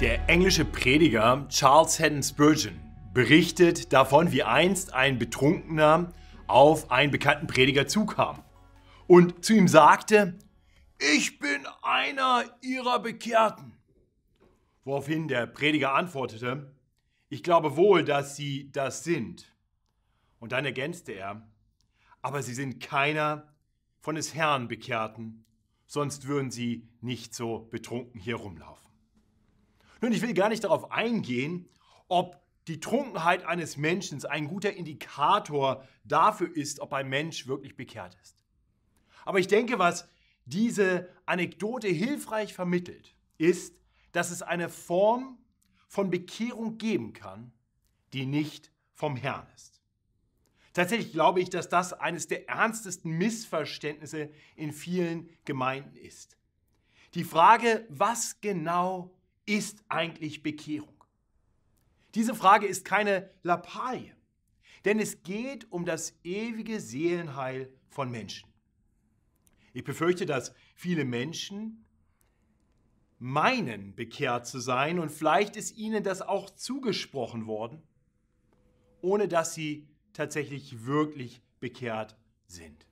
Der englische Prediger Charles Haddon Spurgeon berichtet davon, wie einst ein Betrunkener auf einen bekannten Prediger zukam und zu ihm sagte, ich bin einer ihrer Bekehrten. Woraufhin der Prediger antwortete, ich glaube wohl, dass sie das sind. Und dann ergänzte er, aber sie sind keiner von des Herrn Bekehrten, sonst würden sie nicht so betrunken hier rumlaufen. Nun, ich will gar nicht darauf eingehen, ob die Trunkenheit eines Menschen ein guter Indikator dafür ist, ob ein Mensch wirklich bekehrt ist. Aber ich denke, was diese Anekdote hilfreich vermittelt, ist, dass es eine Form von Bekehrung geben kann, die nicht vom Herrn ist. Tatsächlich glaube ich, dass das eines der ernstesten Missverständnisse in vielen Gemeinden ist. Die Frage, was genau ist eigentlich Bekehrung? Diese Frage ist keine Lappalie, denn es geht um das ewige Seelenheil von Menschen. Ich befürchte, dass viele Menschen meinen, bekehrt zu sein und vielleicht ist ihnen das auch zugesprochen worden, ohne dass sie tatsächlich wirklich bekehrt sind.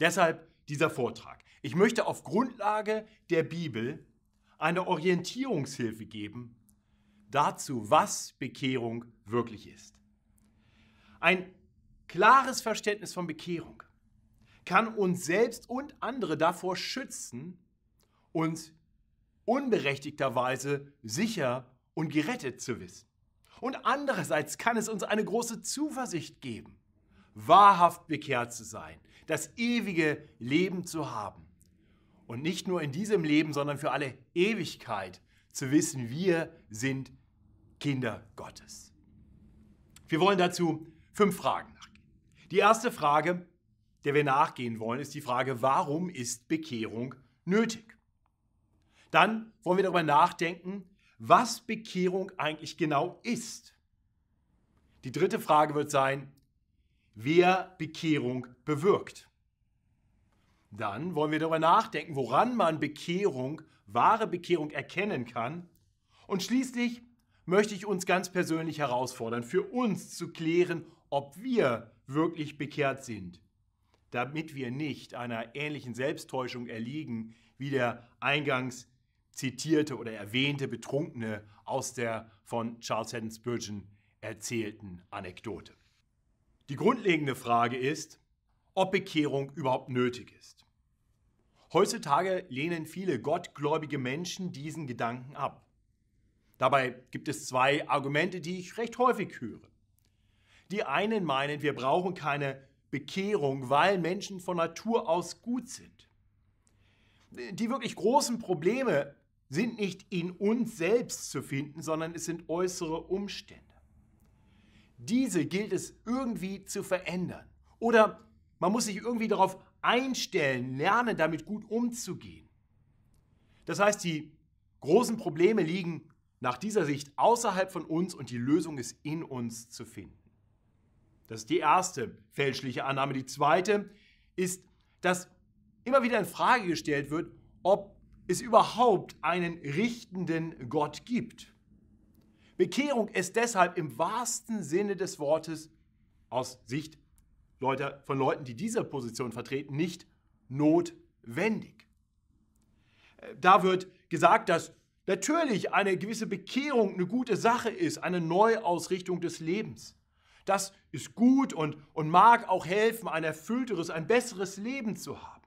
Deshalb dieser Vortrag. Ich möchte auf Grundlage der Bibel eine Orientierungshilfe geben dazu, was Bekehrung wirklich ist. Ein klares Verständnis von Bekehrung kann uns selbst und andere davor schützen, uns unberechtigterweise sicher und gerettet zu wissen. Und andererseits kann es uns eine große Zuversicht geben, wahrhaft bekehrt zu sein, das ewige Leben zu haben und nicht nur in diesem Leben, sondern für alle Ewigkeit zu wissen, wir sind Kinder Gottes. Wir wollen dazu fünf Fragen nachgehen. Die erste Frage, der wir nachgehen wollen, ist die Frage, warum ist Bekehrung nötig? Dann wollen wir darüber nachdenken, was Bekehrung eigentlich genau ist. Die dritte Frage wird sein, wer Bekehrung bewirkt. Dann wollen wir darüber nachdenken, woran man Bekehrung, wahre Bekehrung erkennen kann. Und schließlich möchte ich uns ganz persönlich herausfordern, für uns zu klären, ob wir wirklich bekehrt sind, damit wir nicht einer ähnlichen Selbsttäuschung erliegen wie der eingangs zitierte oder erwähnte Betrunkene aus der von Charles Haddon Spurgeon erzählten Anekdote. Die grundlegende Frage ist, ob Bekehrung überhaupt nötig ist. Heutzutage lehnen viele gottgläubige Menschen diesen Gedanken ab. Dabei gibt es zwei Argumente, die ich recht häufig höre. Die einen meinen, wir brauchen keine Bekehrung, weil Menschen von Natur aus gut sind. Die wirklich großen Probleme sind nicht in uns selbst zu finden, sondern es sind äußere Umstände. Diese gilt es irgendwie zu verändern oder zu verändern. Man muss sich irgendwie darauf einstellen, lernen, damit gut umzugehen. Das heißt, die großen Probleme liegen nach dieser Sicht außerhalb von uns und die Lösung ist in uns zu finden. Das ist die erste fälschliche Annahme. Die zweite ist, dass immer wieder in Frage gestellt wird, ob es überhaupt einen richtenden Gott gibt. Bekehrung ist deshalb im wahrsten Sinne des Wortes aus Sicht Leute, von Leuten, die diese Position vertreten, nicht notwendig. Äh, da wird gesagt, dass natürlich eine gewisse Bekehrung eine gute Sache ist, eine Neuausrichtung des Lebens. Das ist gut und, und mag auch helfen, ein erfüllteres, ein besseres Leben zu haben.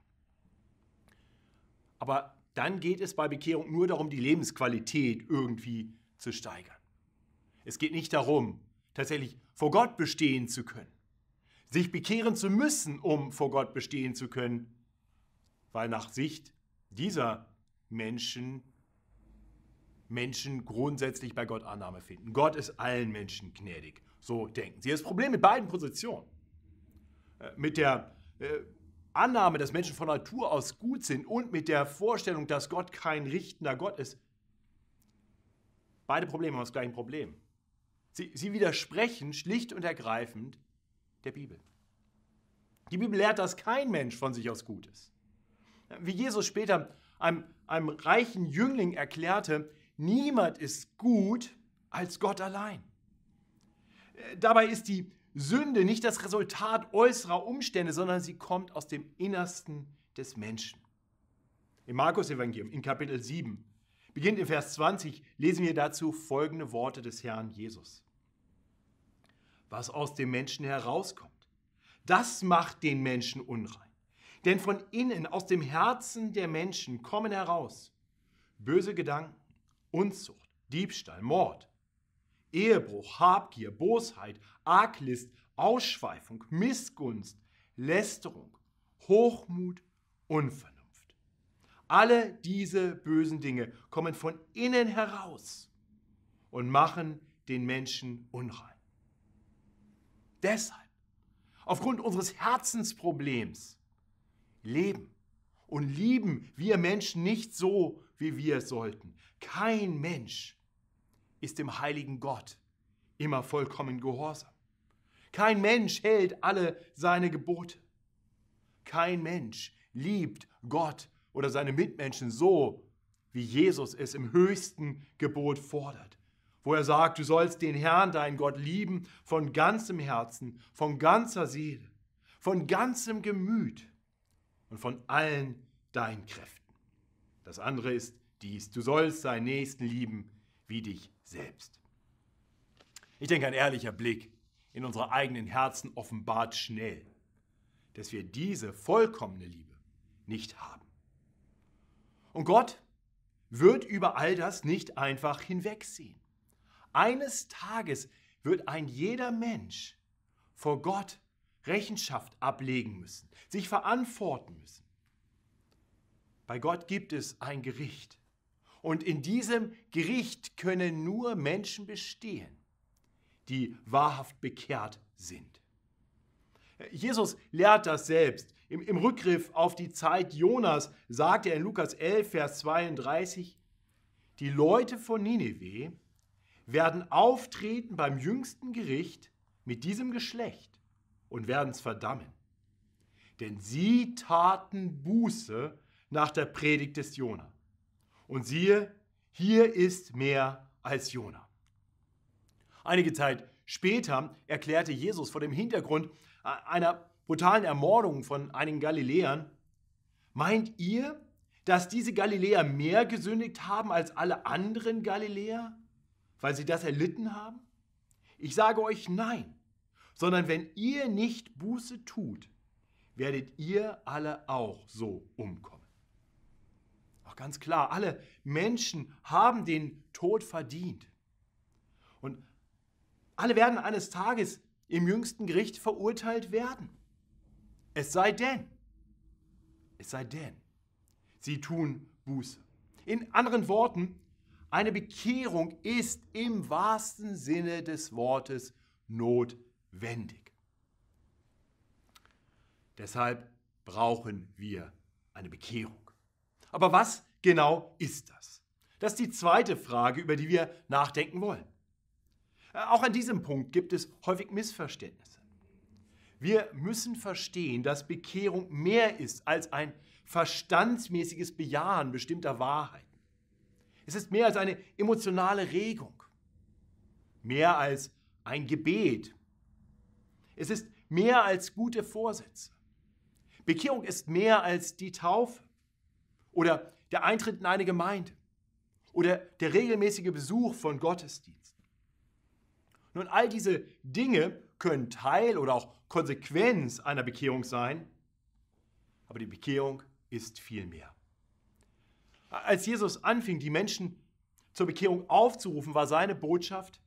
Aber dann geht es bei Bekehrung nur darum, die Lebensqualität irgendwie zu steigern. Es geht nicht darum, tatsächlich vor Gott bestehen zu können sich bekehren zu müssen, um vor Gott bestehen zu können, weil nach Sicht dieser Menschen Menschen grundsätzlich bei Gott Annahme finden. Gott ist allen Menschen gnädig. So denken sie. Das Problem mit beiden Positionen, äh, mit der äh, Annahme, dass Menschen von Natur aus gut sind und mit der Vorstellung, dass Gott kein richtender Gott ist, beide Probleme haben das gleiche Problem. Sie, sie widersprechen schlicht und ergreifend der Bibel. Die Bibel lehrt, dass kein Mensch von sich aus gut ist. Wie Jesus später einem, einem reichen Jüngling erklärte, niemand ist gut als Gott allein. Äh, dabei ist die Sünde nicht das Resultat äußerer Umstände, sondern sie kommt aus dem Innersten des Menschen. Im Markus Evangelium in Kapitel 7, beginnt in Vers 20, lesen wir dazu folgende Worte des Herrn Jesus was aus dem Menschen herauskommt. Das macht den Menschen unrein. Denn von innen, aus dem Herzen der Menschen kommen heraus böse Gedanken, Unzucht, Diebstahl, Mord, Ehebruch, Habgier, Bosheit, Arglist, Ausschweifung, Missgunst, Lästerung, Hochmut, Unvernunft. Alle diese bösen Dinge kommen von innen heraus und machen den Menschen unrein deshalb, aufgrund unseres Herzensproblems, leben und lieben wir Menschen nicht so, wie wir es sollten. Kein Mensch ist dem heiligen Gott immer vollkommen gehorsam. Kein Mensch hält alle seine Gebote. Kein Mensch liebt Gott oder seine Mitmenschen so, wie Jesus es im höchsten Gebot fordert wo er sagt, du sollst den Herrn, deinen Gott, lieben von ganzem Herzen, von ganzer Seele, von ganzem Gemüt und von allen deinen Kräften. Das andere ist dies, du sollst deinen Nächsten lieben wie dich selbst. Ich denke, ein ehrlicher Blick in unsere eigenen Herzen offenbart schnell, dass wir diese vollkommene Liebe nicht haben. Und Gott wird über all das nicht einfach hinwegsehen. Eines Tages wird ein jeder Mensch vor Gott Rechenschaft ablegen müssen, sich verantworten müssen. Bei Gott gibt es ein Gericht. Und in diesem Gericht können nur Menschen bestehen, die wahrhaft bekehrt sind. Jesus lehrt das selbst. Im, Im, Rückgriff auf die Zeit Jonas sagt er in Lukas 11, Vers 32, die Leute von Nineveh werden auftreten beim jüngsten Gericht mit diesem Geschlecht und werden es verdammen. Denn sie taten Buße nach der Predigt des Jona. Und siehe, hier ist mehr als Jona. Einige Zeit später erklärte Jesus vor dem Hintergrund einer brutalen Ermordung von einigen Galiläern, meint ihr, dass diese Galiläer mehr gesündigt haben als alle anderen Galiläer, weil sie das erlitten haben? Ich sage euch nein, sondern wenn ihr nicht Buße tut, werdet ihr alle auch so umkommen. Auch ganz klar, alle Menschen haben den Tod verdient. Und alle werden eines Tages im jüngsten Gericht verurteilt werden. Es sei denn, es sei denn, sie tun Buße. In anderen Worten, eine Bekehrung ist im wahrsten Sinne des Wortes notwendig. Deshalb brauchen wir eine Bekehrung. Aber was genau ist das? Das ist die zweite Frage, über die wir nachdenken wollen. Äh, auch an diesem Punkt gibt es häufig Missverständnisse. Wir müssen verstehen, dass Bekehrung mehr ist als ein verstandsmäßiges Bejahen bestimmter Wahrheit. Es ist mehr als eine emotionale Regung, mehr als ein Gebet. Es ist mehr als gute Vorsätze. Bekehrung ist mehr als die Taufe oder der Eintritt in eine Gemeinde oder der regelmäßige Besuch von Gottesdiensten. Nun, all diese Dinge können Teil oder auch Konsequenz einer Bekehrung sein, aber die Bekehrung ist viel mehr. Als Jesus anfing, die Menschen zur Bekehrung aufzurufen, war seine Botschaft,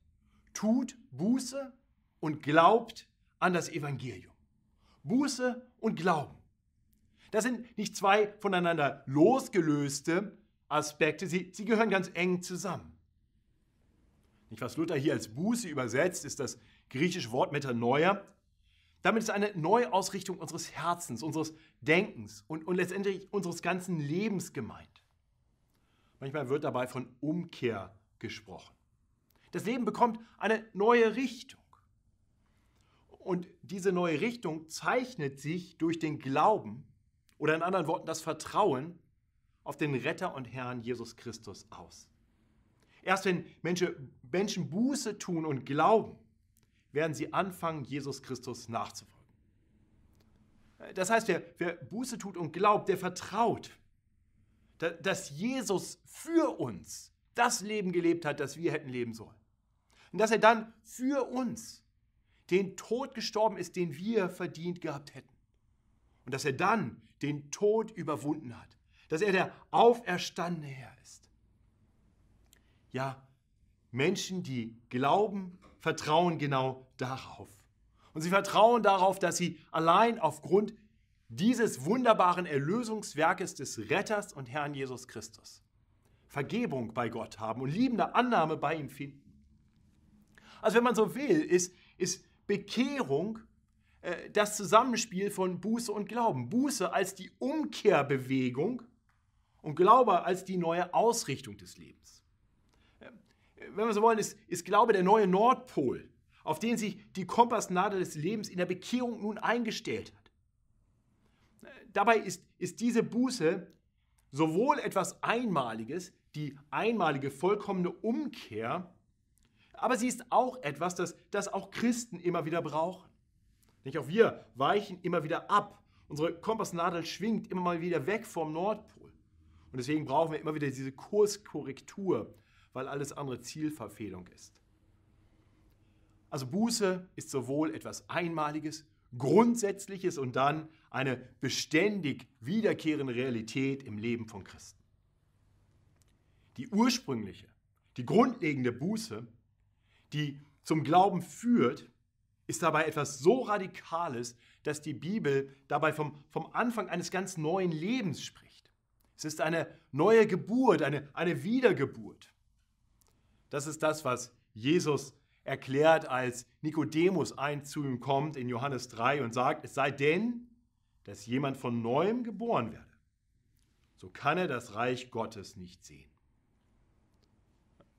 tut Buße und glaubt an das Evangelium. Buße und Glauben. Das sind nicht zwei voneinander losgelöste Aspekte, sie, sie gehören ganz eng zusammen. Nicht, was Luther hier als Buße übersetzt, ist das griechische Wort Metanoia. Damit ist eine Neuausrichtung unseres Herzens, unseres Denkens und, und letztendlich unseres ganzen Lebens gemeint. Manchmal wird dabei von Umkehr gesprochen. Das Leben bekommt eine neue Richtung. Und diese neue Richtung zeichnet sich durch den Glauben oder in anderen Worten das Vertrauen auf den Retter und Herrn Jesus Christus aus. Erst wenn Menschen, Menschen Buße tun und glauben, werden sie anfangen, Jesus Christus nachzufolgen. Das heißt, wer, wer Buße tut und glaubt, der vertraut dass Jesus für uns das Leben gelebt hat, das wir hätten leben sollen. Und dass er dann für uns den Tod gestorben ist, den wir verdient gehabt hätten. Und dass er dann den Tod überwunden hat. Dass er der auferstandene Herr ist. Ja, Menschen, die glauben, vertrauen genau darauf. Und sie vertrauen darauf, dass sie allein aufgrund dieses wunderbaren Erlösungswerkes des Retters und Herrn Jesus Christus. Vergebung bei Gott haben und liebende Annahme bei ihm finden. Also wenn man so will, ist, ist Bekehrung äh, das Zusammenspiel von Buße und Glauben. Buße als die Umkehrbewegung und Glaube als die neue Ausrichtung des Lebens. Äh, wenn wir so wollen, ist, ist Glaube der neue Nordpol, auf den sich die Kompassnadel des Lebens in der Bekehrung nun eingestellt hat dabei ist, ist diese Buße sowohl etwas Einmaliges, die einmalige vollkommene Umkehr, aber sie ist auch etwas, das, das auch Christen immer wieder brauchen. Nicht auch wir weichen immer wieder ab. Unsere Kompassnadel schwingt immer mal wieder weg vom Nordpol. Und deswegen brauchen wir immer wieder diese Kurskorrektur, weil alles andere Zielverfehlung ist. Also Buße ist sowohl etwas Einmaliges Grundsätzliches und dann eine beständig wiederkehrende Realität im Leben von Christen. Die ursprüngliche, die grundlegende Buße, die zum Glauben führt, ist dabei etwas so Radikales, dass die Bibel dabei vom, vom Anfang eines ganz neuen Lebens spricht. Es ist eine neue Geburt, eine, eine Wiedergeburt. Das ist das, was Jesus erklärt, als Nikodemus ein zu ihm kommt in Johannes 3 und sagt, es sei denn, dass jemand von neuem geboren werde, so kann er das Reich Gottes nicht sehen.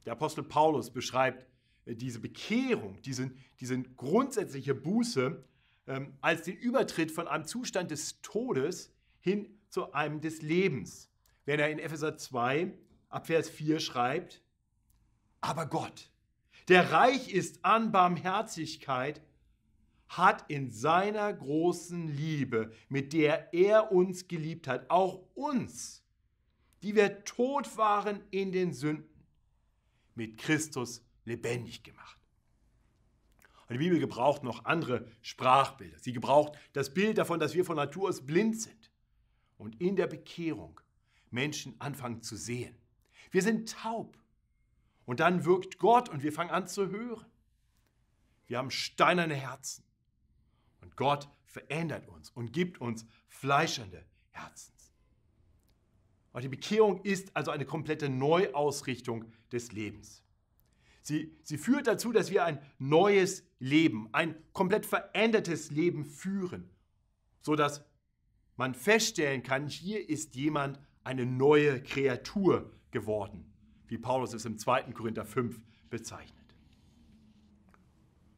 Der Apostel Paulus beschreibt äh, diese Bekehrung, diese, diese grundsätzliche Buße ähm, als den Übertritt von einem Zustand des Todes hin zu einem des Lebens. Wenn er in Epheser 2 ab Vers 4 schreibt, aber Gott, der reich ist an Barmherzigkeit, hat in seiner großen Liebe, mit der er uns geliebt hat, auch uns, die wir tot waren in den Sünden, mit Christus lebendig gemacht. Und die Bibel gebraucht noch andere Sprachbilder. Sie gebraucht das Bild davon, dass wir von Natur aus blind sind und in der Bekehrung Menschen anfangen zu sehen. Wir sind taub und dann wirkt Gott und wir fangen an zu hören. Wir haben steinerne Herzen. Und Gott verändert uns und gibt uns fleischende Herzen. Und die Bekehrung ist also eine komplette Neuausrichtung des Lebens. Sie, sie führt dazu, dass wir ein neues Leben, ein komplett verändertes Leben führen, sodass man feststellen kann, hier ist jemand eine neue Kreatur geworden wie Paulus es im 2. Korinther 5 bezeichnet.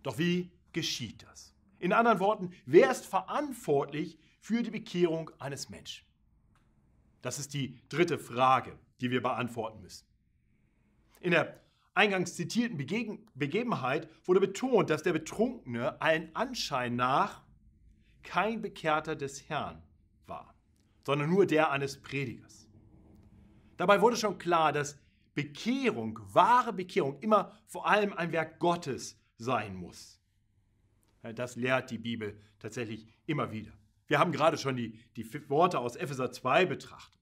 Doch wie geschieht das? In anderen Worten, wer ist verantwortlich für die Bekehrung eines Menschen? Das ist die dritte Frage, die wir beantworten müssen. In der eingangs zitierten Begebenheit wurde betont, dass der Betrunkene allen Anschein nach kein Bekehrter des Herrn war, sondern nur der eines Predigers. Dabei wurde schon klar, dass Bekehrung, wahre Bekehrung, immer vor allem ein Werk Gottes sein muss. Das lehrt die Bibel tatsächlich immer wieder. Wir haben gerade schon die, die Worte aus Epheser 2 betrachtet,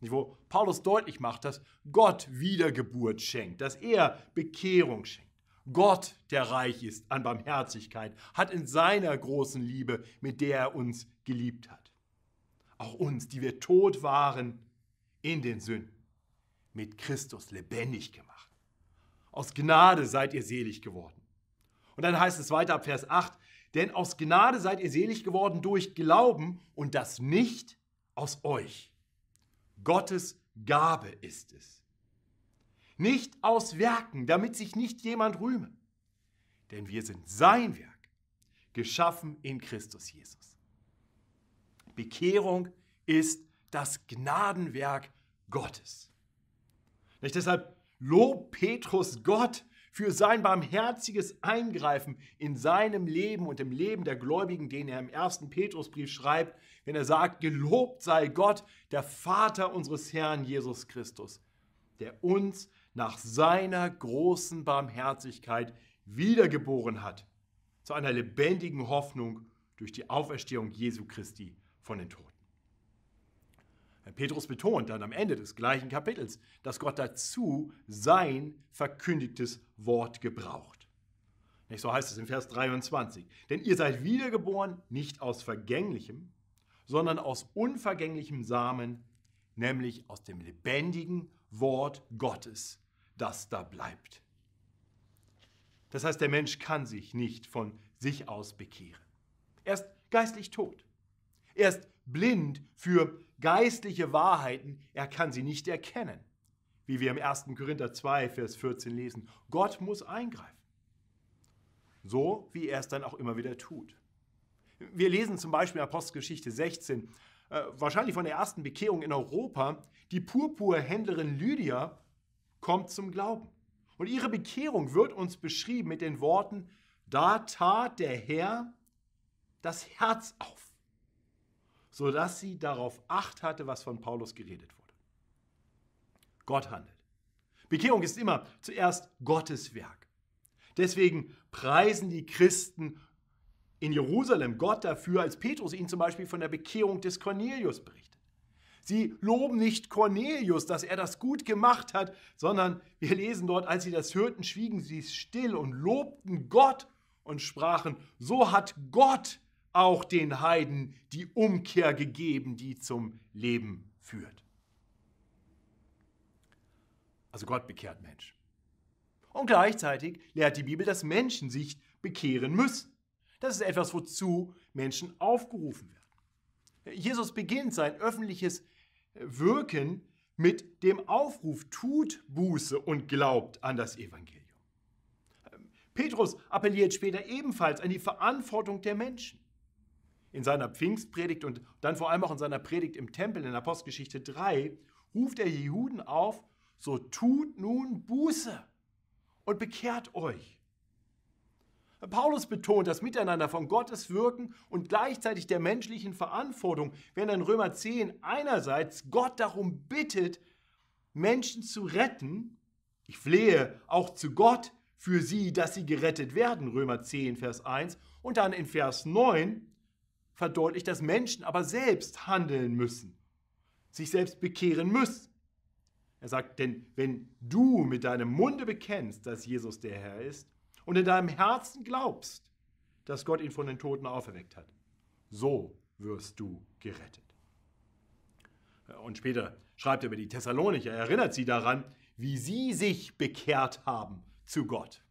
wo Paulus deutlich macht, dass Gott Wiedergeburt schenkt, dass er Bekehrung schenkt. Gott, der reich ist an Barmherzigkeit, hat in seiner großen Liebe, mit der er uns geliebt hat, auch uns, die wir tot waren in den Sünden, mit Christus lebendig gemacht. Aus Gnade seid ihr selig geworden. Und dann heißt es weiter ab Vers 8, denn aus Gnade seid ihr selig geworden durch Glauben und das nicht aus euch. Gottes Gabe ist es. Nicht aus Werken, damit sich nicht jemand rühme. Denn wir sind sein Werk, geschaffen in Christus Jesus. Bekehrung ist das Gnadenwerk Gottes. Nicht? Deshalb lobt Petrus Gott für sein barmherziges Eingreifen in seinem Leben und im Leben der Gläubigen, den er im ersten Petrusbrief schreibt, wenn er sagt, gelobt sei Gott, der Vater unseres Herrn Jesus Christus, der uns nach seiner großen Barmherzigkeit wiedergeboren hat, zu einer lebendigen Hoffnung durch die Auferstehung Jesu Christi von den Toten. Petrus betont dann am Ende des gleichen Kapitels, dass Gott dazu sein verkündigtes Wort gebraucht. so heißt es in Vers 23. Denn ihr seid wiedergeboren nicht aus vergänglichem, sondern aus unvergänglichem Samen, nämlich aus dem lebendigen Wort Gottes, das da bleibt. Das heißt, der Mensch kann sich nicht von sich aus bekehren. Er ist geistlich tot. Er ist blind für geistliche Wahrheiten, er kann sie nicht erkennen, wie wir im 1. Korinther 2, Vers 14 lesen. Gott muss eingreifen, so wie er es dann auch immer wieder tut. Wir lesen zum Beispiel in Apostelgeschichte 16, äh, wahrscheinlich von der ersten Bekehrung in Europa, die Purpurhändlerin Lydia kommt zum Glauben. Und ihre Bekehrung wird uns beschrieben mit den Worten, da tat der Herr das Herz auf sodass sie darauf acht hatte, was von Paulus geredet wurde. Gott handelt. Bekehrung ist immer zuerst Gottes Werk. Deswegen preisen die Christen in Jerusalem Gott dafür, als Petrus ihnen zum Beispiel von der Bekehrung des Cornelius berichtet. Sie loben nicht Cornelius, dass er das gut gemacht hat, sondern wir lesen dort, als sie das hörten, schwiegen sie still und lobten Gott und sprachen, so hat Gott auch den Heiden die Umkehr gegeben, die zum Leben führt. Also Gott bekehrt Mensch. Und gleichzeitig lehrt die Bibel, dass Menschen sich bekehren müssen. Das ist etwas, wozu Menschen aufgerufen werden. Jesus beginnt sein öffentliches Wirken mit dem Aufruf, tut Buße und glaubt an das Evangelium. Petrus appelliert später ebenfalls an die Verantwortung der Menschen in seiner Pfingstpredigt und dann vor allem auch in seiner Predigt im Tempel in Apostelgeschichte 3 ruft er die Juden auf, so tut nun Buße und bekehrt euch. Paulus betont das Miteinander von Gottes Wirken und gleichzeitig der menschlichen Verantwortung, wenn er in Römer 10 einerseits Gott darum bittet, Menschen zu retten. Ich flehe auch zu Gott für sie, dass sie gerettet werden, Römer 10, Vers 1. Und dann in Vers 9 verdeutlicht, dass Menschen aber selbst handeln müssen, sich selbst bekehren müssen. Er sagt, denn wenn du mit deinem Munde bekennst, dass Jesus der Herr ist und in deinem Herzen glaubst, dass Gott ihn von den Toten auferweckt hat, so wirst du gerettet. Und später schreibt er über die Thessalonicher, er erinnert sie daran, wie sie sich bekehrt haben zu Gott.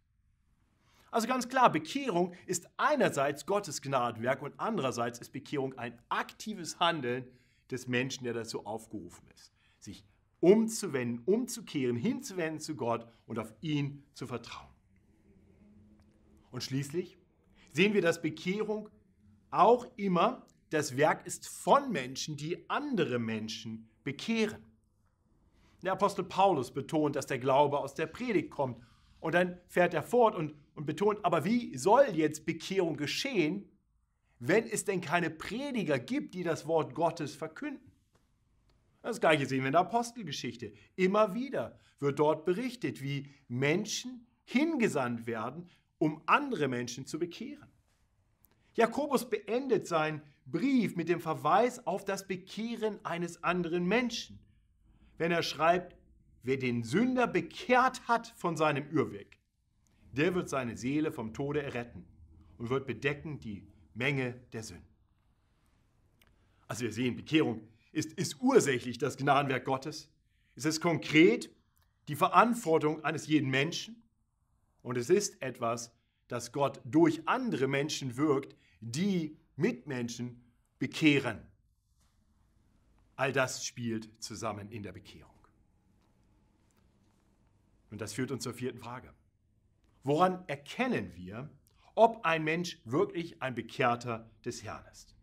Also ganz klar, Bekehrung ist einerseits Gottes Gnadenwerk und andererseits ist Bekehrung ein aktives Handeln des Menschen, der dazu aufgerufen ist, sich umzuwenden, umzukehren, hinzuwenden zu Gott und auf ihn zu vertrauen. Und schließlich sehen wir, dass Bekehrung auch immer das Werk ist von Menschen, die andere Menschen bekehren. Der Apostel Paulus betont, dass der Glaube aus der Predigt kommt. Und dann fährt er fort und und betont, aber wie soll jetzt Bekehrung geschehen, wenn es denn keine Prediger gibt, die das Wort Gottes verkünden? Das gleiche sehen wir in der Apostelgeschichte. Immer wieder wird dort berichtet, wie Menschen hingesandt werden, um andere Menschen zu bekehren. Jakobus beendet seinen Brief mit dem Verweis auf das Bekehren eines anderen Menschen, wenn er schreibt, wer den Sünder bekehrt hat von seinem Irrweg, der wird seine Seele vom Tode erretten und wird bedecken die Menge der Sünden. Also wir sehen, Bekehrung ist, ist ursächlich das Gnadenwerk Gottes. Es ist konkret die Verantwortung eines jeden Menschen und es ist etwas, das Gott durch andere Menschen wirkt, die Mitmenschen bekehren. All das spielt zusammen in der Bekehrung. Und das führt uns zur vierten Frage. Woran erkennen wir, ob ein Mensch wirklich ein Bekehrter des Herrn ist?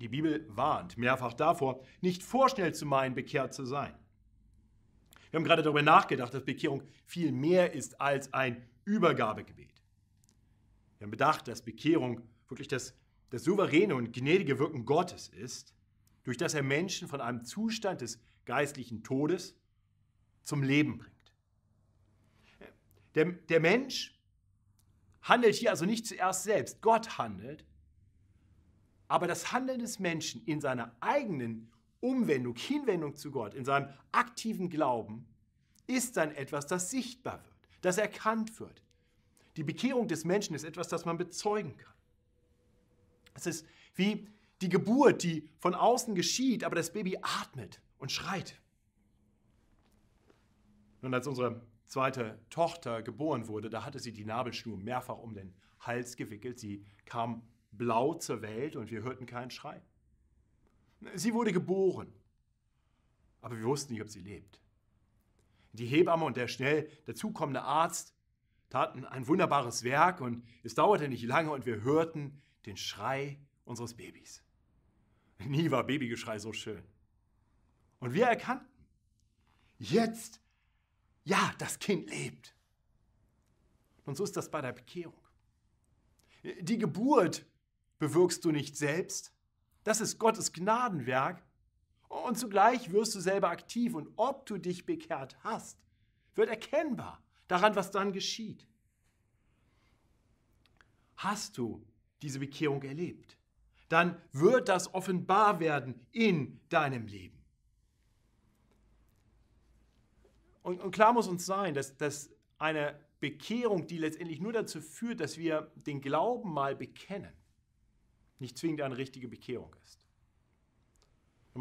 Die Bibel warnt mehrfach davor, nicht vorschnell zu meinen, bekehrt zu sein. Wir haben gerade darüber nachgedacht, dass Bekehrung viel mehr ist als ein Übergabegebet. Wir haben bedacht, dass Bekehrung wirklich das, das souveräne und gnädige Wirken Gottes ist, durch das er Menschen von einem Zustand des geistlichen Todes zum Leben bringt. Der, der Mensch handelt hier also nicht zuerst selbst, Gott handelt, aber das Handeln des Menschen in seiner eigenen Umwendung, Hinwendung zu Gott, in seinem aktiven Glauben, ist dann etwas, das sichtbar wird, das erkannt wird. Die Bekehrung des Menschen ist etwas, das man bezeugen kann. Es ist wie die Geburt, die von außen geschieht, aber das Baby atmet und schreit. Nun, als unsere zweite Tochter geboren wurde, da hatte sie die Nabelschnur mehrfach um den Hals gewickelt. Sie kam blau zur Welt und wir hörten keinen Schrei. Sie wurde geboren, aber wir wussten nicht, ob sie lebt. Die Hebamme und der schnell dazukommende Arzt taten ein wunderbares Werk und es dauerte nicht lange und wir hörten den Schrei unseres Babys. Nie war Babygeschrei so schön. Und wir erkannten, jetzt ja, das Kind lebt. Und so ist das bei der Bekehrung. Die Geburt bewirkst du nicht selbst. Das ist Gottes Gnadenwerk. Und zugleich wirst du selber aktiv. Und ob du dich bekehrt hast, wird erkennbar daran, was dann geschieht. Hast du diese Bekehrung erlebt, dann wird das offenbar werden in deinem Leben. und, und klar muss uns sein, dass, dass eine Bekehrung, die letztendlich nur dazu führt, dass wir den Glauben mal bekennen, nicht zwingend eine richtige Bekehrung ist.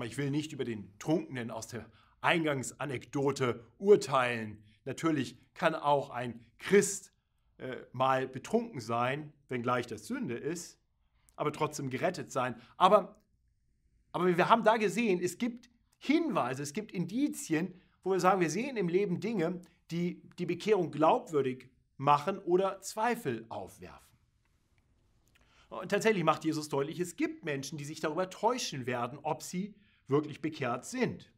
ich will nicht über den Trunkenen aus der Eingangsanekdote urteilen. Natürlich kann auch ein Christ äh, mal betrunken sein, wenngleich das Sünde ist, aber trotzdem gerettet sein. Aber, aber wir haben da gesehen, es gibt Hinweise, es gibt Indizien, wo wir sagen, wir sehen im Leben Dinge, die die Bekehrung glaubwürdig machen oder Zweifel aufwerfen. Und tatsächlich macht Jesus deutlich, es gibt Menschen, die sich darüber täuschen werden, ob sie wirklich bekehrt sind.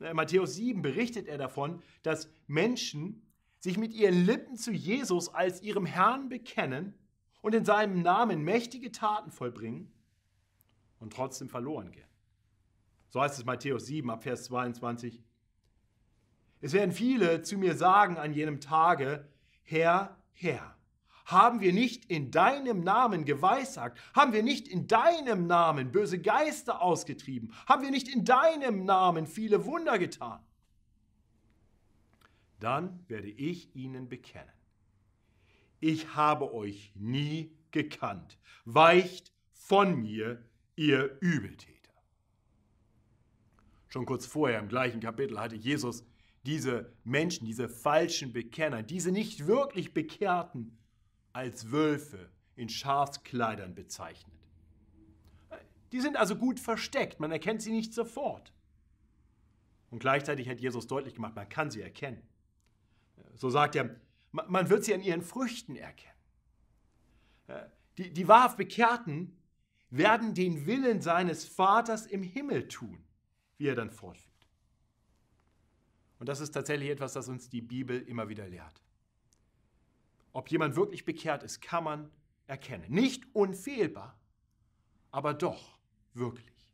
In äh, Matthäus 7 berichtet er davon, dass Menschen sich mit ihren Lippen zu Jesus als ihrem Herrn bekennen und in seinem Namen mächtige Taten vollbringen und trotzdem verloren gehen. So heißt es Matthäus 7 ab Vers 22. Es werden viele zu mir sagen an jenem Tage, Herr, Herr, haben wir nicht in deinem Namen geweissagt? Haben wir nicht in deinem Namen böse Geister ausgetrieben? Haben wir nicht in deinem Namen viele Wunder getan? Dann werde ich ihnen bekennen. Ich habe euch nie gekannt. Weicht von mir, ihr Übeltäter. Schon kurz vorher im gleichen Kapitel hatte Jesus diese Menschen, diese falschen Bekenner, diese nicht wirklich Bekehrten als Wölfe in Schafskleidern bezeichnet. Die sind also gut versteckt, man erkennt sie nicht sofort. Und gleichzeitig hat Jesus deutlich gemacht, man kann sie erkennen. So sagt er, man wird sie an ihren Früchten erkennen. Die, die wahrhaft Bekehrten werden den Willen seines Vaters im Himmel tun, wie er dann fortführt. Und das ist tatsächlich etwas, das uns die Bibel immer wieder lehrt. Ob jemand wirklich bekehrt ist, kann man erkennen. Nicht unfehlbar, aber doch wirklich.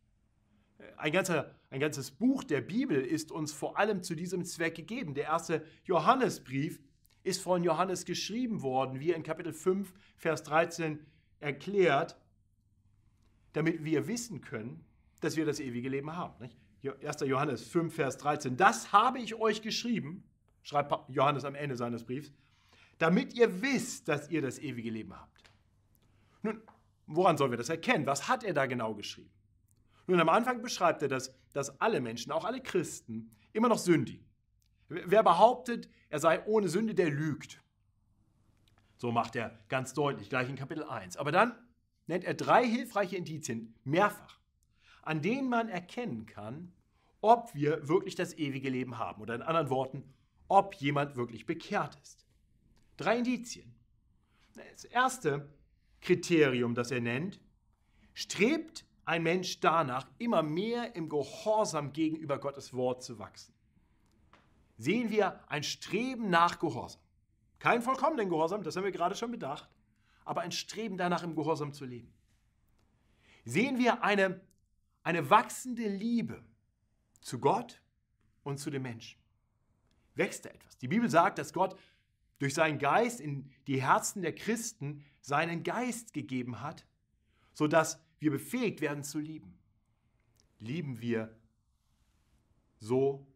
Äh, ein, ganzer, ein ganzes Buch der Bibel ist uns vor allem zu diesem Zweck gegeben. Der erste Johannesbrief ist von Johannes geschrieben worden, wie er in Kapitel 5, Vers 13 erklärt, damit wir wissen können, dass wir das ewige Leben haben. Nicht? 1. Johannes 5, Vers 13. Das habe ich euch geschrieben, schreibt Johannes am Ende seines Briefs, damit ihr wisst, dass ihr das ewige Leben habt. Nun, woran sollen wir das erkennen? Was hat er da genau geschrieben? Nun, am Anfang beschreibt er, dass, dass alle Menschen, auch alle Christen, immer noch sündigen. Wer behauptet, er sei ohne Sünde, der lügt. So macht er ganz deutlich, gleich in Kapitel 1. Aber dann nennt er drei hilfreiche Indizien mehrfach an denen man erkennen kann, ob wir wirklich das ewige Leben haben oder in anderen Worten, ob jemand wirklich bekehrt ist. Drei Indizien. Das erste Kriterium, das er nennt, strebt ein Mensch danach, immer mehr im Gehorsam gegenüber Gottes Wort zu wachsen. Sehen wir ein Streben nach Gehorsam. Kein vollkommenen Gehorsam, das haben wir gerade schon bedacht, aber ein Streben danach, im Gehorsam zu leben. Sehen wir eine eine wachsende Liebe zu Gott und zu den Menschen. Wächst da etwas. Die Bibel sagt, dass Gott durch seinen Geist in die Herzen der Christen seinen Geist gegeben hat, sodass wir befähigt werden zu lieben. Lieben wir so,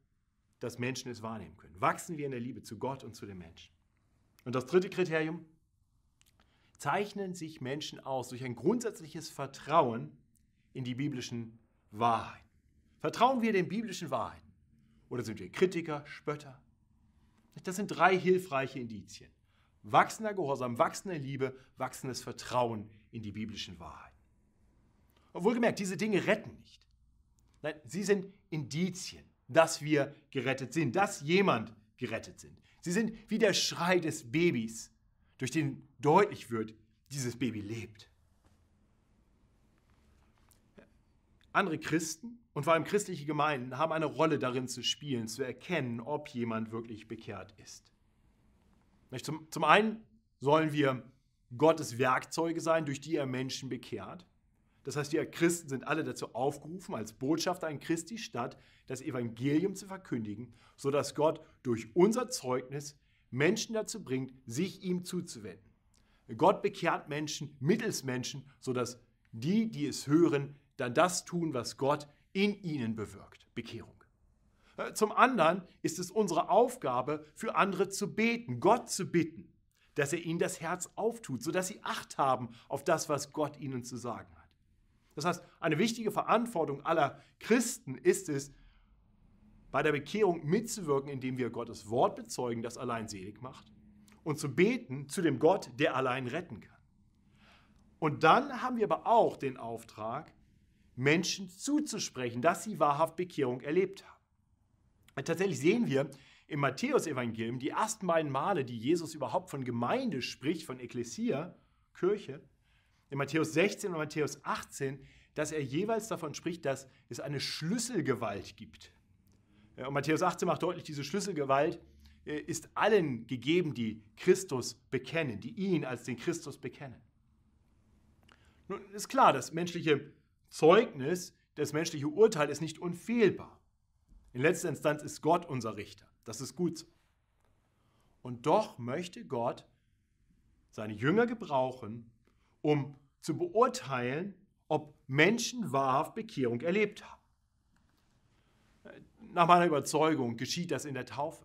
dass Menschen es wahrnehmen können. Wachsen wir in der Liebe zu Gott und zu den Menschen. Und das dritte Kriterium, zeichnen sich Menschen aus durch ein grundsätzliches Vertrauen in die biblischen Wahrheiten? Vertrauen wir den biblischen Wahrheiten? Oder sind wir Kritiker, Spötter? Das sind drei hilfreiche Indizien. Wachsender Gehorsam, wachsende Liebe, wachsendes Vertrauen in die biblischen Wahrheiten. Und wohlgemerkt, diese Dinge retten nicht. Nein, sie sind Indizien, dass wir gerettet sind, dass jemand gerettet sind. Sie sind wie der Schrei des Babys, durch den deutlich wird, dieses Baby lebt. andere Christen und vor allem christliche Gemeinden haben eine Rolle darin zu spielen, zu erkennen, ob jemand wirklich bekehrt ist. Zum, zum einen sollen wir Gottes Werkzeuge sein, durch die er Menschen bekehrt. Das heißt, wir Christen sind alle dazu aufgerufen, als Botschafter in Christi Stadt das Evangelium zu verkündigen, sodass Gott durch unser Zeugnis Menschen dazu bringt, sich ihm zuzuwenden. Gott bekehrt Menschen mittels Menschen, sodass die, die es hören, dann das tun, was Gott in ihnen bewirkt, Bekehrung. Äh, zum anderen ist es unsere Aufgabe, für andere zu beten, Gott zu bitten, dass er ihnen das Herz auftut, sodass sie Acht haben auf das, was Gott ihnen zu sagen hat. Das heißt, eine wichtige Verantwortung aller Christen ist es, bei der Bekehrung mitzuwirken, indem wir Gottes Wort bezeugen, das allein selig macht, und zu beten zu dem Gott, der allein retten kann. Und dann haben wir aber auch den Auftrag, Menschen zuzusprechen, dass sie wahrhaft Bekehrung erlebt haben. tatsächlich sehen wir im Matthäusevangelium die ersten beiden Male, die Jesus überhaupt von Gemeinde spricht, von Ekklesia, Kirche, in Matthäus 16 und Matthäus 18, dass er jeweils davon spricht, dass es eine Schlüsselgewalt gibt. Äh, und Matthäus 18 macht deutlich, diese Schlüsselgewalt äh, ist allen gegeben, die Christus bekennen, die ihn als den Christus bekennen. Nun ist klar, dass menschliche Zeugnis, das menschliche Urteil ist nicht unfehlbar. In letzter Instanz ist Gott unser Richter. Das ist gut so. Und doch möchte Gott seine Jünger gebrauchen, um zu beurteilen, ob Menschen wahrhaft Bekehrung erlebt haben. Nach meiner Überzeugung geschieht das in der Taufe.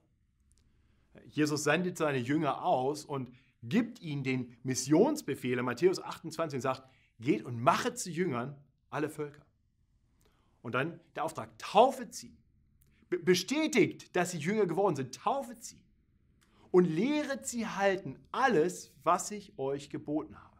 Jesus sendet seine Jünger aus und gibt ihnen den Missionsbefehl in Matthäus 28 und sagt, geht und mache zu Jüngern alle Völker. Und dann der Auftrag, taufet sie. Bestätigt, dass sie Jünger geworden sind, taufet sie. Und lehret sie halten alles, was ich euch geboten habe.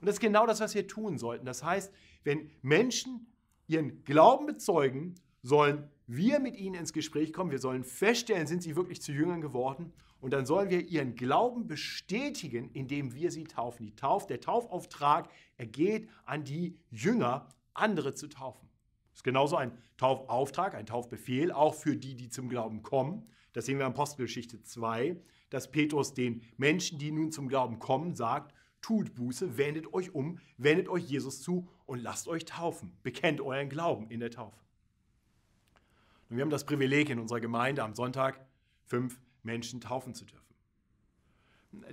Und das ist genau das, was wir tun sollten. Das heißt, wenn Menschen ihren Glauben bezeugen, sollen wir mit ihnen ins Gespräch kommen, wir sollen feststellen, sind sie wirklich zu Jüngern geworden und dann sollen wir ihren Glauben bestätigen, indem wir sie taufen. Die Tauf, der Taufauftrag ergeht an die Jünger, andere zu taufen. Das ist genauso ein Taufauftrag, ein Taufbefehl, auch für die, die zum Glauben kommen. Das sehen wir in Apostelgeschichte 2, dass Petrus den Menschen, die nun zum Glauben kommen, sagt, tut Buße, wendet euch um, wendet euch Jesus zu und lasst euch taufen. Bekennt euren Glauben in der Taufe. Und wir haben das Privileg in unserer Gemeinde am Sonntag fünf Menschen taufen zu dürfen.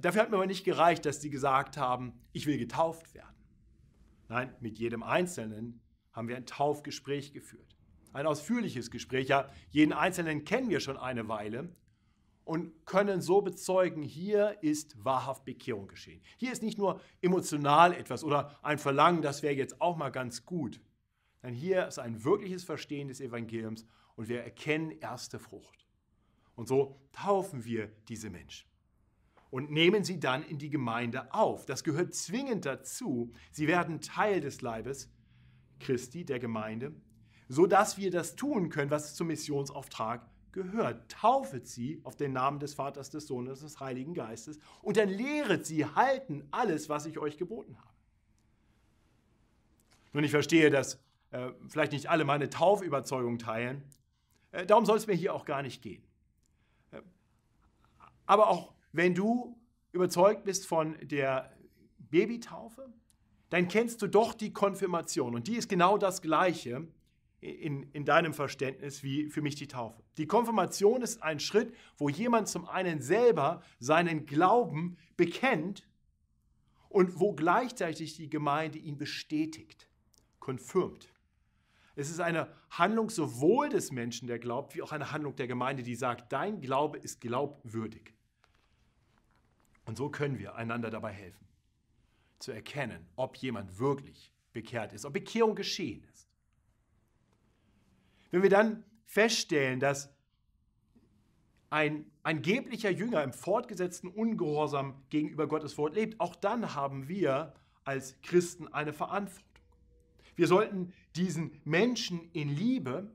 Dafür hat mir aber nicht gereicht, dass sie gesagt haben, ich will getauft werden. Nein, mit jedem Einzelnen haben wir ein Taufgespräch geführt. Ein ausführliches Gespräch. Ja, jeden Einzelnen kennen wir schon eine Weile und können so bezeugen, hier ist wahrhaft Bekehrung geschehen. Hier ist nicht nur emotional etwas oder ein Verlangen, das wäre jetzt auch mal ganz gut, denn hier ist ein wirkliches Verstehen des Evangeliums und wir erkennen erste Frucht. Und so taufen wir diese Menschen und nehmen sie dann in die Gemeinde auf. Das gehört zwingend dazu. Sie werden Teil des Leibes Christi, der Gemeinde, sodass wir das tun können, was zum Missionsauftrag gehört. Taufet sie auf den Namen des Vaters, des Sohnes, des Heiligen Geistes und dann lehret sie halten alles, was ich euch geboten habe. Nun, ich verstehe, dass äh, vielleicht nicht alle meine Taufüberzeugung teilen. Äh, darum soll es mir hier auch gar nicht gehen. Äh, aber auch wenn du überzeugt bist von der Babytaufe, dann kennst du doch die Konfirmation. Und die ist genau das Gleiche in, in deinem Verständnis wie für mich die Taufe. Die Konfirmation ist ein Schritt, wo jemand zum einen selber seinen Glauben bekennt und wo gleichzeitig die Gemeinde ihn bestätigt, konfirmt. Es ist eine Handlung sowohl des Menschen, der glaubt, wie auch eine Handlung der Gemeinde, die sagt, dein Glaube ist glaubwürdig. Und so können wir einander dabei helfen, zu erkennen, ob jemand wirklich bekehrt ist, ob Bekehrung geschehen ist. Wenn wir dann feststellen, dass ein angeblicher Jünger im fortgesetzten Ungehorsam gegenüber Gottes Wort lebt, auch dann haben wir als Christen eine Verantwortung. Wir sollten diesen Menschen in Liebe,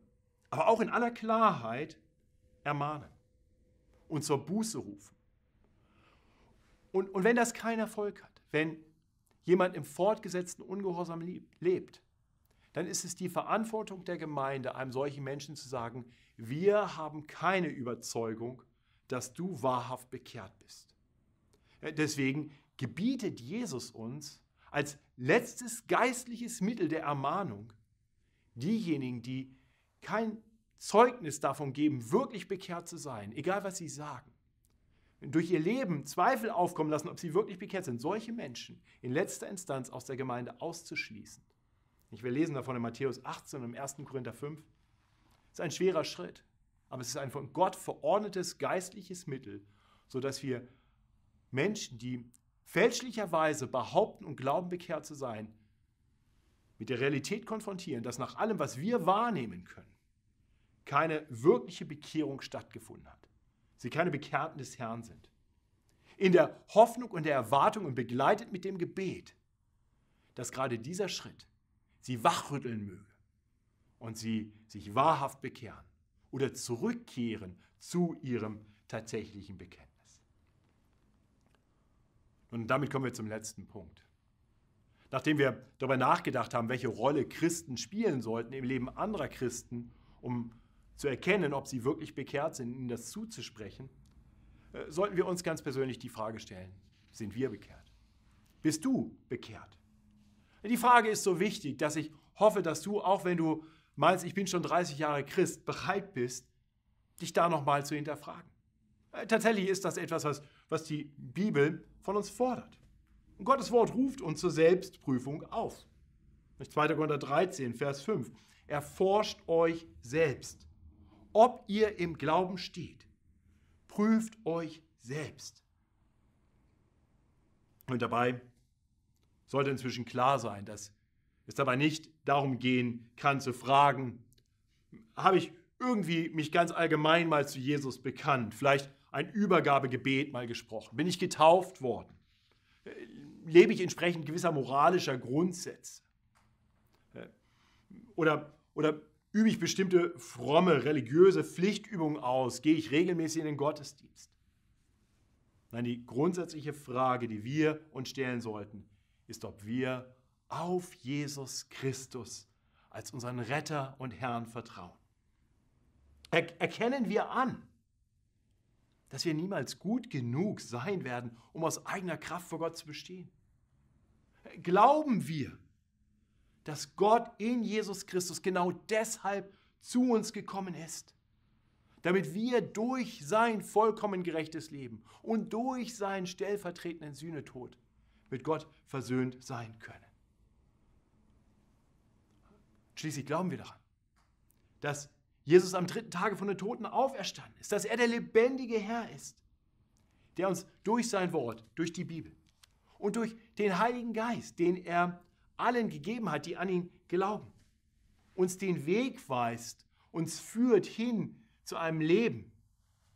aber auch in aller Klarheit ermahnen und zur Buße rufen. Und, und wenn das keinen Erfolg hat, wenn jemand im fortgesetzten Ungehorsam lebt, dann ist es die Verantwortung der Gemeinde, einem solchen Menschen zu sagen, wir haben keine Überzeugung, dass du wahrhaft bekehrt bist. Äh, deswegen gebietet Jesus uns als letztes geistliches Mittel der Ermahnung, diejenigen, die kein Zeugnis davon geben, wirklich bekehrt zu sein, egal was sie sagen, durch ihr Leben Zweifel aufkommen lassen, ob sie wirklich bekehrt sind, solche Menschen in letzter Instanz aus der Gemeinde auszuschließen. Ich will lesen davon in Matthäus 18 und im 1. Korinther 5. Das ist ein schwerer Schritt, aber es ist ein von Gott verordnetes geistliches Mittel, sodass wir Menschen, die fälschlicherweise behaupten und glauben, bekehrt zu sein, mit der Realität konfrontieren, dass nach allem, was wir wahrnehmen können, keine wirkliche Bekehrung stattgefunden hat. Sie keine Bekehrten des Herrn sind. In der Hoffnung und der Erwartung und begleitet mit dem Gebet, dass gerade dieser Schritt sie wachrütteln möge und sie sich wahrhaft bekehren oder zurückkehren zu ihrem tatsächlichen Bekenntnis. Und damit kommen wir zum letzten Punkt. Nachdem wir darüber nachgedacht haben, welche Rolle Christen spielen sollten im Leben anderer Christen, um zu erkennen, ob sie wirklich bekehrt sind, ihnen das zuzusprechen, äh, sollten wir uns ganz persönlich die Frage stellen, sind wir bekehrt? Bist du bekehrt? Die Frage ist so wichtig, dass ich hoffe, dass du, auch wenn du meinst, ich bin schon 30 Jahre Christ, bereit bist, dich da nochmal zu hinterfragen. Äh, tatsächlich ist das etwas, was, was die Bibel von uns fordert. Und Gottes Wort ruft uns zur Selbstprüfung auf. 2. Korinther 13, Vers 5. Erforscht euch selbst, ob ihr im Glauben steht. Prüft euch selbst. Und dabei sollte inzwischen klar sein, dass es dabei nicht darum gehen kann zu fragen, habe ich irgendwie mich ganz allgemein mal zu Jesus bekannt, vielleicht ein Übergabegebet mal gesprochen, bin ich getauft worden? lebe ich entsprechend gewisser moralischer Grundsätze? Oder, oder übe ich bestimmte fromme, religiöse Pflichtübungen aus? Gehe ich regelmäßig in den Gottesdienst? Nein, die grundsätzliche Frage, die wir uns stellen sollten, ist, ob wir auf Jesus Christus als unseren Retter und Herrn vertrauen. Er erkennen wir an, dass wir niemals gut genug sein werden, um aus eigener Kraft vor Gott zu bestehen? Glauben wir, dass Gott in Jesus Christus genau deshalb zu uns gekommen ist, damit wir durch sein vollkommen gerechtes Leben und durch seinen stellvertretenden Sühnetod mit Gott versöhnt sein können? Schließlich glauben wir daran, dass Jesus am dritten Tage von den Toten auferstanden ist, dass er der lebendige Herr ist, der uns durch sein Wort, durch die Bibel und durch den Heiligen Geist, den er allen gegeben hat, die an ihn glauben, uns den Weg weist, uns führt hin zu einem Leben,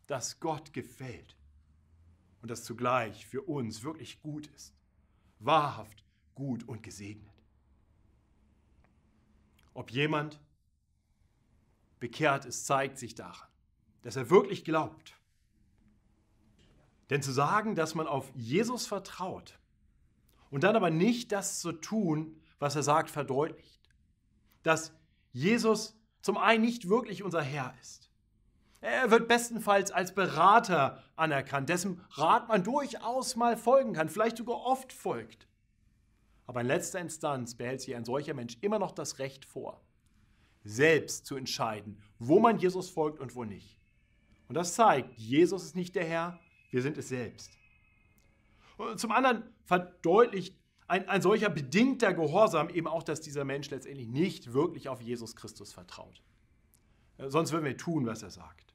das Gott gefällt und das zugleich für uns wirklich gut ist, wahrhaft gut und gesegnet. Ob jemand bekehrt ist, zeigt sich daran, dass er wirklich glaubt. Denn zu sagen, dass man auf Jesus vertraut und dann aber nicht das zu tun, was er sagt, verdeutlicht, dass Jesus zum einen nicht wirklich unser Herr ist. Er wird bestenfalls als Berater anerkannt, dessen Rat man durchaus mal folgen kann, vielleicht sogar oft folgt. Aber in letzter Instanz behält sich ein solcher Mensch immer noch das Recht vor, selbst zu entscheiden, wo man Jesus folgt und wo nicht. Und das zeigt, Jesus ist nicht der Herr, wir sind es selbst. Und zum anderen verdeutlicht ein, ein solcher bedingter Gehorsam eben auch, dass dieser Mensch letztendlich nicht wirklich auf Jesus Christus vertraut. Äh, sonst würden wir tun, was er sagt.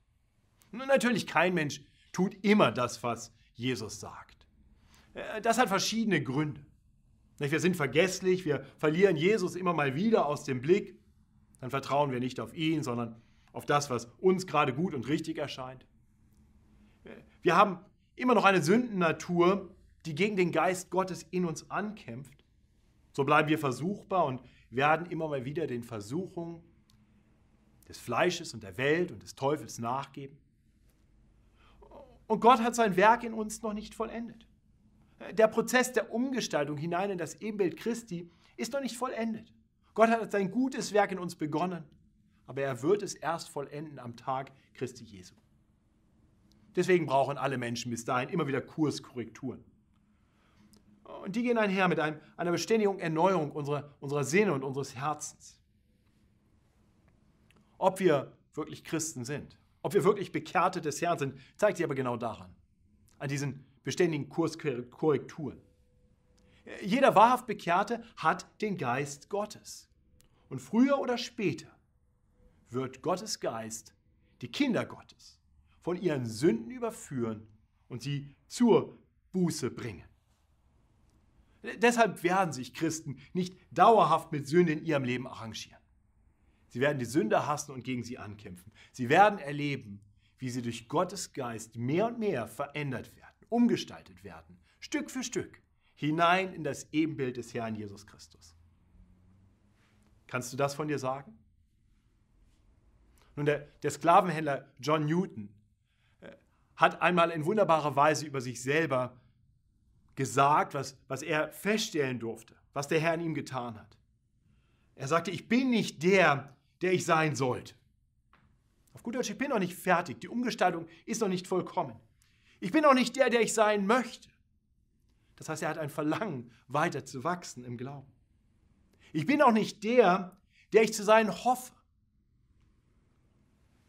Und natürlich, kein Mensch tut immer das, was Jesus sagt. Äh, das hat verschiedene Gründe. Wir sind vergesslich, wir verlieren Jesus immer mal wieder aus dem Blick dann vertrauen wir nicht auf ihn, sondern auf das, was uns gerade gut und richtig erscheint. Wir haben immer noch eine Sündennatur, die gegen den Geist Gottes in uns ankämpft. So bleiben wir versuchbar und werden immer mal wieder den Versuchungen des Fleisches und der Welt und des Teufels nachgeben. Und Gott hat sein Werk in uns noch nicht vollendet. Der Prozess der Umgestaltung hinein in das Ebenbild Christi ist noch nicht vollendet. Gott hat sein gutes Werk in uns begonnen, aber er wird es erst vollenden am Tag Christi Jesu. Deswegen brauchen alle Menschen bis dahin immer wieder Kurskorrekturen. Und die gehen einher mit einem, einer beständigen Erneuerung unserer, unserer Sinne und unseres Herzens. Ob wir wirklich Christen sind, ob wir wirklich Bekehrte des Herrn sind, zeigt sich aber genau daran, an diesen beständigen Kurskorrekturen. Jeder wahrhaft Bekehrte hat den Geist Gottes. Und früher oder später wird Gottes Geist die Kinder Gottes von ihren Sünden überführen und sie zur Buße bringen. Deshalb werden sich Christen nicht dauerhaft mit Sünde in ihrem Leben arrangieren. Sie werden die Sünde hassen und gegen sie ankämpfen. Sie werden erleben, wie sie durch Gottes Geist mehr und mehr verändert werden, umgestaltet werden, Stück für Stück hinein in das Ebenbild des Herrn Jesus Christus. Kannst du das von dir sagen? Nun, der, der Sklavenhändler John Newton äh, hat einmal in wunderbarer Weise über sich selber gesagt, was, was er feststellen durfte, was der Herr in ihm getan hat. Er sagte, ich bin nicht der, der ich sein sollte. Auf gut Deutsch, ich bin noch nicht fertig. Die Umgestaltung ist noch nicht vollkommen. Ich bin noch nicht der, der ich sein möchte. Das heißt, er hat ein Verlangen, weiter zu wachsen im Glauben. Ich bin auch nicht der, der ich zu sein hoffe.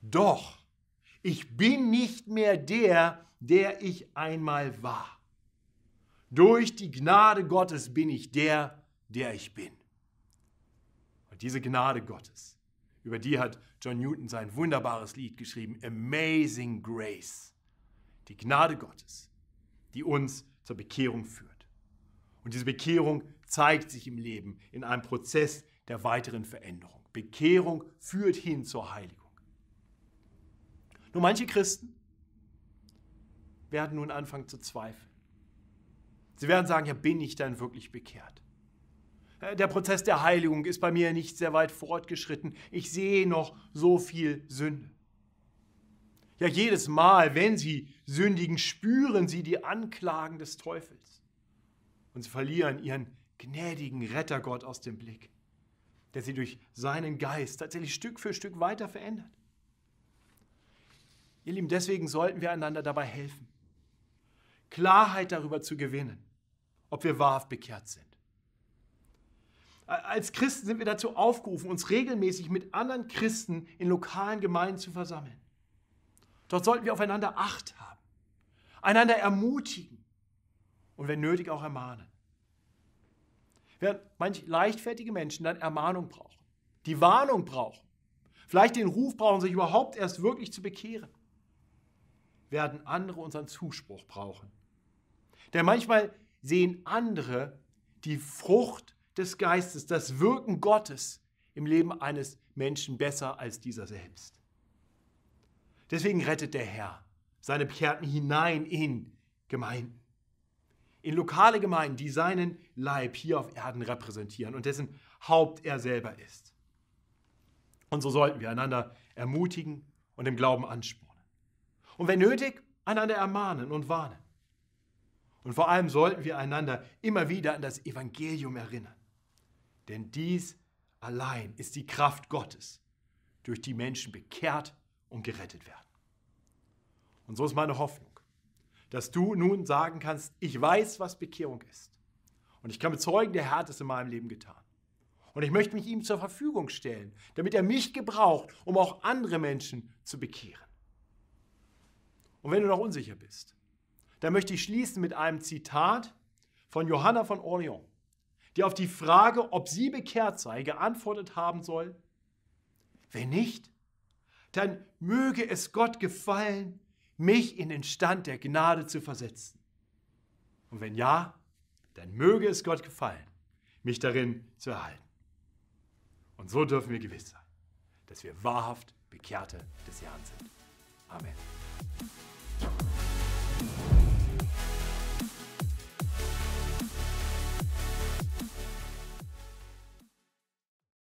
Doch, ich bin nicht mehr der, der ich einmal war. Durch die Gnade Gottes bin ich der, der ich bin. Und diese Gnade Gottes, über die hat John Newton sein wunderbares Lied geschrieben, Amazing Grace. Die Gnade Gottes, die uns zur Bekehrung führt. Und diese Bekehrung zeigt sich im Leben in einem Prozess der weiteren Veränderung. Bekehrung führt hin zur Heiligung. Nur manche Christen werden nun anfangen zu zweifeln. Sie werden sagen, ja, bin ich denn wirklich bekehrt? Äh, der Prozess der Heiligung ist bei mir nicht sehr weit fortgeschritten. Ich sehe noch so viel Sünde. Ja, jedes Mal, wenn sie sündigen, spüren sie die Anklagen des Teufels. Und sie verlieren ihren gnädigen Rettergott aus dem Blick, der sie durch seinen Geist tatsächlich Stück für Stück weiter verändert. Ihr Lieben, deswegen sollten wir einander dabei helfen, Klarheit darüber zu gewinnen, ob wir wahrhaft bekehrt sind. Als Christen sind wir dazu aufgerufen, uns regelmäßig mit anderen Christen in lokalen Gemeinden zu versammeln. Dort sollten wir aufeinander Acht haben, einander ermutigen und wenn nötig auch ermahnen. Während manch leichtfertige Menschen dann Ermahnung brauchen, die Warnung brauchen, vielleicht den Ruf brauchen, sich überhaupt erst wirklich zu bekehren, werden andere unseren Zuspruch brauchen. Denn manchmal sehen andere die Frucht des Geistes, das Wirken Gottes im Leben eines Menschen besser als dieser selbst. Deswegen rettet der Herr seine Bekehrten hinein in Gemeinden, in lokale Gemeinden, die seinen Leib hier auf Erden repräsentieren und dessen Haupt er selber ist. Und so sollten wir einander ermutigen und im Glauben anspornen. Und wenn nötig, einander ermahnen und warnen. Und vor allem sollten wir einander immer wieder an das Evangelium erinnern. Denn dies allein ist die Kraft Gottes, durch die Menschen bekehrt und gerettet werden. Und so ist meine Hoffnung, dass du nun sagen kannst, ich weiß, was Bekehrung ist. Und ich kann bezeugen, der Herr hat es in meinem Leben getan. Und ich möchte mich ihm zur Verfügung stellen, damit er mich gebraucht, um auch andere Menschen zu bekehren. Und wenn du noch unsicher bist, dann möchte ich schließen mit einem Zitat von Johanna von Orleans, die auf die Frage, ob sie bekehrt sei, geantwortet haben soll, wenn nicht, dann möge es Gott gefallen, mich in den Stand der Gnade zu versetzen? Und wenn ja, dann möge es Gott gefallen, mich darin zu erhalten. Und so dürfen wir gewiss sein, dass wir wahrhaft Bekehrte des Herrn sind. Amen.